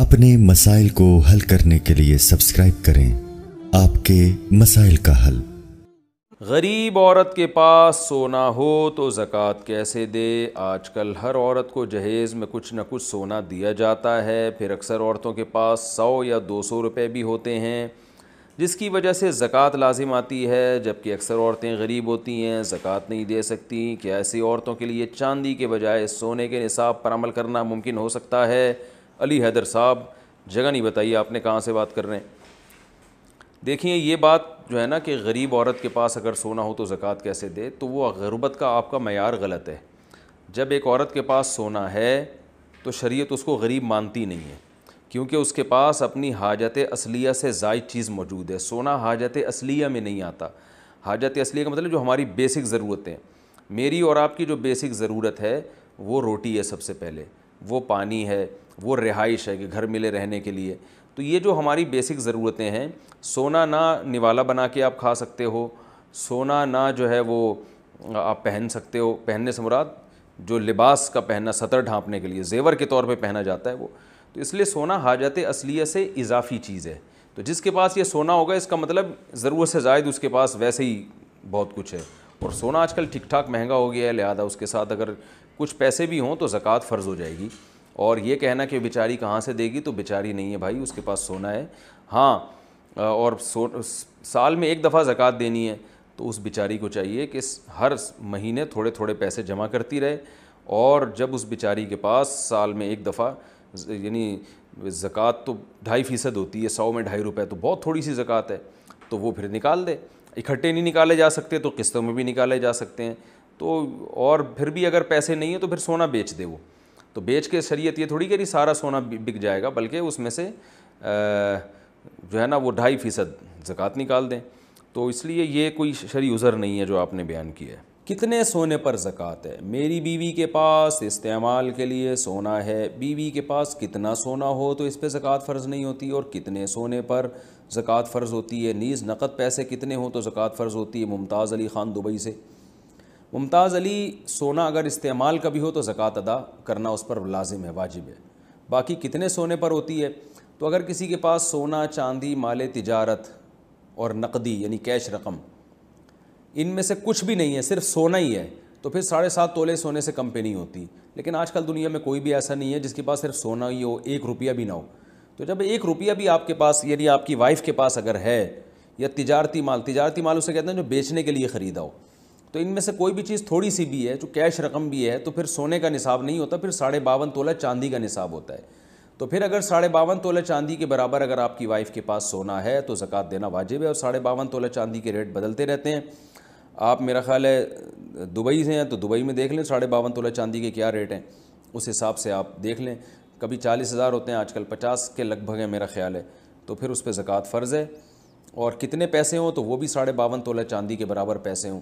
अपने मसाइल को हल करने के लिए सब्सक्राइब करें आपके मसाइल का हल गरीब औरत के पास सोना हो तो ज़क़़त कैसे दे आजकल हर औरत को जहेज़ में कुछ ना कुछ सोना दिया जाता है फिर अक्सर औरतों के पास सौ या दो सौ रुपये भी होते हैं जिसकी वजह से ज़क़़त लाजिम आती है जबकि अक्सर औरतें गरीब होती हैं ज़क़़त नहीं दे सकती क्या ऐसी औरतों के लिए चांदी के बजाय सोने के निसाब पर अमल करना मुमकिन हो सकता है अली हैदर साहब जगह नहीं बताइए आपने कहाँ से बात कर रहे हैं देखिए ये बात जो है ना कि गरीब औरत के पास अगर सोना हो तो ज़क़़त कैसे दे तो वो गरबत का आपका मैार गलत है जब एक औरत के पास सोना है तो शरीयत उसको गरीब मानती नहीं है क्योंकि उसके पास अपनी हाजत असलिया से जायद चीज़ मौजूद है सोना हाजत असलिया में नहीं आता हाजत असलिया का मतलब जो हमारी बेसिक ज़रूरतें मेरी और आपकी जो बेसिक ज़रूरत है वो रोटी है सबसे पहले वो पानी है वो रिहाइश है कि घर मिले रहने के लिए तो ये जो हमारी बेसिक ज़रूरतें हैं सोना ना निवाला बना के आप खा सकते हो सोना ना जो है वो आप पहन सकते हो पहनने से मुराद जो लिबास का पहनना सतर ढांपने के लिए जेवर के तौर पे पहना जाता है वो तो इसलिए सोना हाजत असलिया से इजाफी चीज़ है तो जिसके पास ये सोना होगा इसका मतलब ज़रूरत से जायद उसके पास वैसे ही बहुत कुछ है और सोना आजकल ठीक ठाक महंगा हो गया है लिहाजा उसके साथ अगर कुछ पैसे भी हों तो ज़क़़त फ़र्ज़ हो जाएगी और ये कहना कि बेचारी कहाँ से देगी तो बेचारी नहीं है भाई उसके पास सोना है हाँ और सो साल में एक दफ़ा ज़क़़त देनी है तो उस बेचारी को चाहिए कि हर महीने थोड़े थोड़े पैसे जमा करती रहे और जब उस बेचारी के पास साल में एक दफ़ा यानी ज़क़़त तो ढाई फ़ीसद होती है सौ में ढाई रुपये तो बहुत थोड़ी सी ज़क़़त है तो वो फिर निकाल दे इकट्ठे नहीं निकाले जा सकते तो किस्तों में भी निकाले जा सकते हैं तो और फिर भी अगर पैसे नहीं हैं तो फिर सोना बेच दे वो तो बेच के शरीयत ये थोड़ी कह सारा सोना बिक जाएगा बल्कि उसमें से जो है ना वो ढाई फ़ीसद ज़क़़त निकाल दें तो इसलिए ये कोई शरी उज़र नहीं है जो आपने बयान किया है कितने सोने पर ज़क़़त है मेरी बीवी के पास इस्तेमाल के लिए सोना है बीवी के पास कितना सोना हो तो इस पर ज़क़़त फ़र्ज़ नहीं होती और कितने सोने पर ज़क़़त फ़र्ज़ होती है नीज़ नकद पैसे कितने हों तो ज़क़़त फ़र्ज़ होती है मुमताज़ अली ख़ान दुबई से मुमताज़ अली सोना अगर इस्तेमाल का भी हो तो ज़क़़त अदा करना उस पर लाजिम है वाजिब है बाकी कितने सोने पर होती है तो अगर किसी के पास सोना चांदी माले तजारत और नकदी यानी कैश रकम इनमें से कुछ भी नहीं है सिर्फ सोना ही है तो फिर साढ़े सात तोले सोने से कम पे नहीं होती लेकिन आजकल दुनिया में कोई भी ऐसा नहीं है जिसके पास सिर्फ सोना ही हो एक रुपया भी ना हो तो जब एक रुपया भी आपके पास यानी आपकी वाइफ के पास अगर है या तिजारती माल तिजारती माल उसे कहते हैं जो बेचने के लिए ख़रीदा हो तो इनमें से कोई भी चीज़ थोड़ी सी भी है जो कैश रकम भी है तो फिर सोने का निसाब नहीं होता फिर साढ़े बावन तोला चांदी का निसाब होता है तो फिर अगर साढ़े बावन तोला चांदी के बराबर अगर आपकी वाइफ के पास सोना है तो ज़क़़त देना वाजिब है और साढ़े बावन तोला चांदी के रेट बदलते रहते हैं आप मेरा ख्याल है दुबई से हैं तो दुबई में देख लें साढ़े बावन तोला चांदी के क्या रेट हैं उस हिसाब से आप देख लें कभी चालीस हज़ार होते हैं आजकल पचास के लगभग है मेरा ख्याल है तो फिर उस पर ज़क़़त फ़र्ज़ है और कितने पैसे हों तो वो भी साढ़े बावन तोला चांदी के बराबर पैसे हों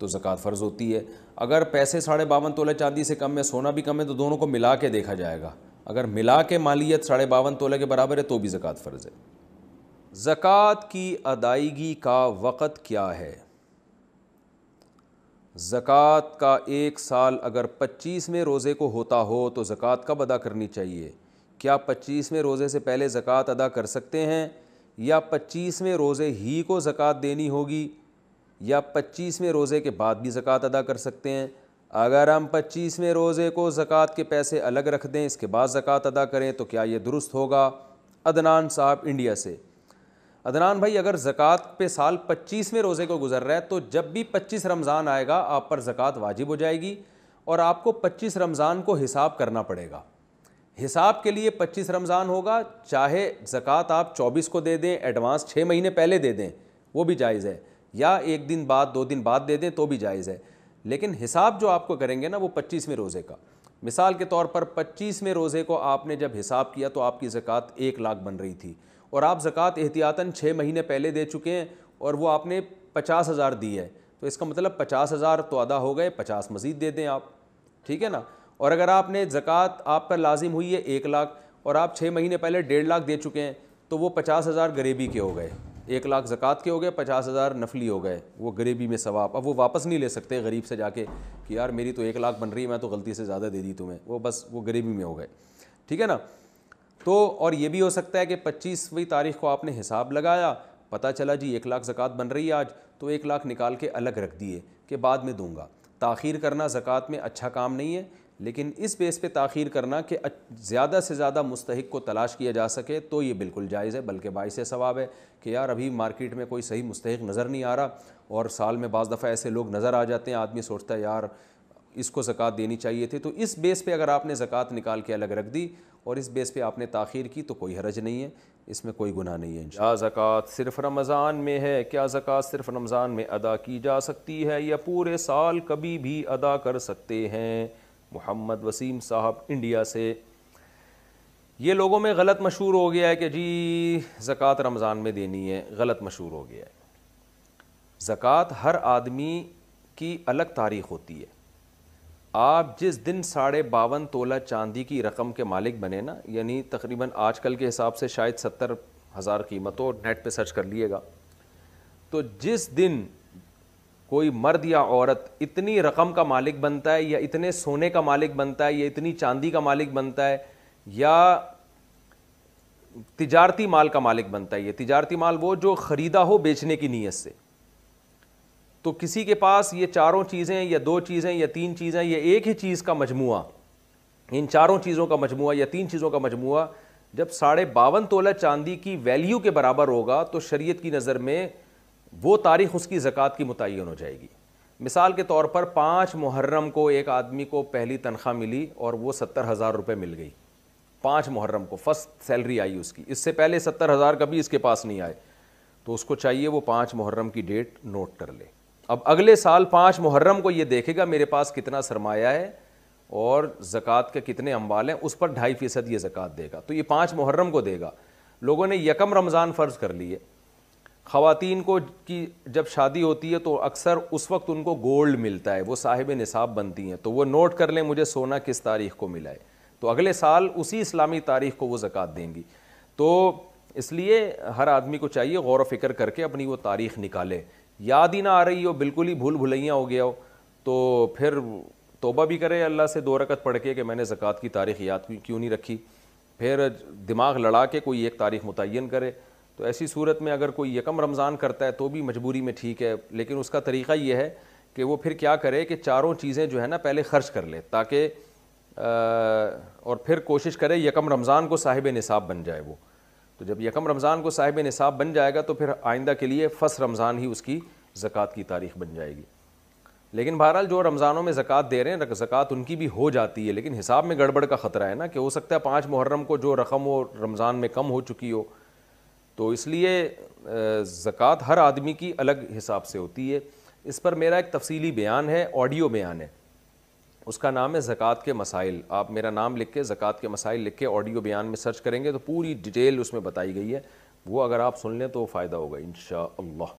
तो ज़क़़त फ़र्ज़ होती है अगर पैसे साढ़े बावन तोला चांदी से कम है सोना भी कम है तो दोनों को मिला के देखा जाएगा अगर मिला के मालियत साढ़े बावन तोले के बराबर है तो भी ज़क़़त फ़र्ज़ है ज़क़़त की अदायगी का वक़्त क्या है ज़क़़त का एक साल अगर पच्चीसवें रोज़े को होता हो तो ज़क़़त कब अदा करनी चाहिए क्या पच्चीसवें रोज़े से पहले ज़क़़त अदा कर सकते हैं या पच्चीसवें रोज़े ही को ज़क़़त देनी होगी या पच्चीसवें रोज़े के बाद भी ज़क़़त अदा कर सकते हैं अगर हम पच्चीसवें रोज़े को ज़क़़त के पैसे अलग रख दें इसके बाद ज़क़़त अदा करें तो क्या ये दुरुस्त होगा अदनान साहब इंडिया से अदनान भाई अगर ज़क़़त पे साल पच्चीसवें रोज़े को गुजर रहा है तो जब भी पच्चीस रमज़ान आएगा आप पर ज़क़़त वाजिब हो जाएगी और आपको पच्चीस रमज़ान को हिसाब करना पड़ेगा हिसाब के लिए पच्चीस रमज़ान होगा चाहे ज़क़़त आप चौबीस को दे दें एडवांस छः महीने पहले दे दें वो भी जायज़ है या एक दिन बाद दो दिन बाद दे दें तो भी जायज़ है लेकिन हिसाब जो आपको करेंगे ना वो पच्चीसवें रोज़े का मिसाल के तौर पर पच्चीसवें रोज़े को आपने जब हिसाब किया तो आपकी ज़क़़त एक लाख बन रही थी और आप ज़क़़त एहतियातन छः महीने पहले दे चुके हैं और वो आपने पचास हज़ार दी है तो इसका मतलब पचास हज़ार तो अदा हो गए पचास मज़ीद दे दें आप ठीक है ना और अगर आपने ज़क़़त आप पर लाजिम हुई है एक लाख और आप छः महीने पहले डेढ़ लाख दे चुके हैं तो वो पचास हज़ार गरीबी के हो गए एक लाख ज़क़़त के हो गए पचास हज़ार नफली हो गए वो गरीबी में सवाब अब वो वापस नहीं ले सकते गरीब से जाके कि यार मेरी तो एक लाख बन रही है मैं तो गलती से ज़्यादा दे दी तुम्हें वो बस वो गरीबी में हो गए ठीक है ना तो और ये भी हो सकता है कि पच्चीसवीं तारीख को आपने हिसाब लगाया पता चला जी एक लाख ज़क़़त बन रही है आज तो एक लाख निकाल के अलग रख दिए कि बाद में दूंगा ताखीर करना ज़क़़त में अच्छा काम नहीं है लेकिन इस बेस पे ताखीर करना कि ज़्यादा से ज़्यादा मुस्तक को तलाश किया जा सके तो ये बिल्कुल जायज़ है बल्कि बायस सवाब है कि यार अभी मार्केट में कोई सही मुस्तक नज़र नहीं आ रहा और साल में बज़ दफ़ा ऐसे लोग नज़र आ जाते हैं आदमी सोचता है यार इसको ज़क़़त देनी चाहिए थी तो इस बेस पे अगर आपने ज़क़़त निकाल के अलग रख दी और इस बेस पे आपने ताखीर की तो कोई हरज नहीं है इसमें कोई गुनाह नहीं है क्या ज़क़़त सिर्फ़ रमज़ान में है क्या ज़क़़त सिर्फ़ रमज़ान में अदा की जा सकती है या पूरे साल कभी भी अदा कर सकते हैं मोहम्मद वसीम साहब इंडिया से ये लोगों में गलत मशहूर हो गया है कि जी ज़क़़त रमज़ान में देनी है गलत मशहूर हो गया है ज़क़़त हर आदमी की अलग तारीख होती है आप जिस दिन साढ़े बावन तोला चांदी की रकम के मालिक बने ना यानी तकरीबन कल के हिसाब से शायद सत्तर हज़ार कीमत हो नेट पर सर्च कर लिएगा तो जिस दिन कोई मर्द या औरत इतनी रकम का मालिक बनता है या इतने सोने का मालिक बनता है या इतनी चांदी का मालिक बनता है या तजारती माल का मालिक बनता है ये तजारती माल वो जो ख़रीदा हो बेचने की नीयत से तो किसी के पास ये चारों चीज़ें या दो चीज़ें या तीन चीज़ें या एक ही चीज़ का मजमू इन चारों चीज़ों का मजमु या तीन चीज़ों का मजमु जब साढ़े बावन तोला चांदी की वैल्यू के बराबर होगा तो शरीयत की नज़र में वो तारीख उसकी ज़क़़त की मुतन हो जाएगी मिसाल के तौर पर पाँच मुहर्रम को एक आदमी को पहली तनख्वाह मिली और वो सत्तर हज़ार रुपये मिल गई पाँच मुहर्रम को फर्स्ट सैलरी आई उसकी इससे पहले सत्तर हज़ार कभी इसके पास नहीं आए तो उसको चाहिए वो पाँच मुहर्रम की डेट नोट कर ले अब अगले साल पाँच मुहर्रम को ये देखेगा मेरे पास कितना सरमाया है और ज़क़़त के कितने अम्बाल हैं उस पर ढाई फ़ीसद ये ज़क़़त देगा तो ये पाँच मुहर्रम को देगा लोगों ने यकम रमज़ान फ़र्ज़ कर लिए ख़वातीन को की जब शादी होती है तो अक्सर उस वक्त उनको गोल्ड मिलता है वो साहिब निसाब बनती हैं तो वो नोट कर लें मुझे सोना किस तारीख़ को मिला है तो अगले साल उसी इस्लामी तारीख़ को वो ज़क़़त देंगी तो इसलिए हर आदमी को चाहिए गौर व फिक्र करके अपनी वो तारीख़ निकालें याद ही ना आ रही हो बिल्कुल ही भूल भुलैया हो गया हो तो फिर तोबा भी करे अल्लाह से दो रकत पढ़ के कि मैंने ज़क़़त की तारीख़ याद क्यों नहीं रखी फिर दिमाग लड़ा के कोई एक तारीख मुतन करे तो ऐसी सूरत में अगर कोई यकम रमज़ान करता है तो भी मजबूरी में ठीक है लेकिन उसका तरीक़ा ये है कि वो फिर क्या करे कि चारों चीज़ें जो है ना पहले ख़र्च कर ले ताकि और फिर कोशिश करे यकम रमज़ान को साहिब निसाब बन जाए वो तो जब यकम रमज़ान को साहिब निसाब बन जाएगा तो फिर आइंदा के लिए फ़स रमज़ान ही उसकी ज़क़़त की तारीख़ बन जाएगी लेकिन बहरहाल जो रमज़ानों में ज़क़़त दे रहे हैं ज़क़़त उनकी भी हो जाती है लेकिन हिसाब में गड़बड़ का ख़तरा है ना कि हो सकता है पाँच मुहर्रम को जो रकम वो रमज़ान में कम हो चुकी हो तो इसलिए जक़़ात हर आदमी की अलग हिसाब से होती है इस पर मेरा एक तफसीली बयान है ऑडियो बयान है उसका नाम है ज़क़़त के मसाइल आप मेरा नाम लिख के ज़क़़त के मसाइल लिख के ऑडियो बयान में सर्च करेंगे तो पूरी डिटेल उसमें बताई गई है वो अगर आप सुन लें तो फ़ायदा होगा इन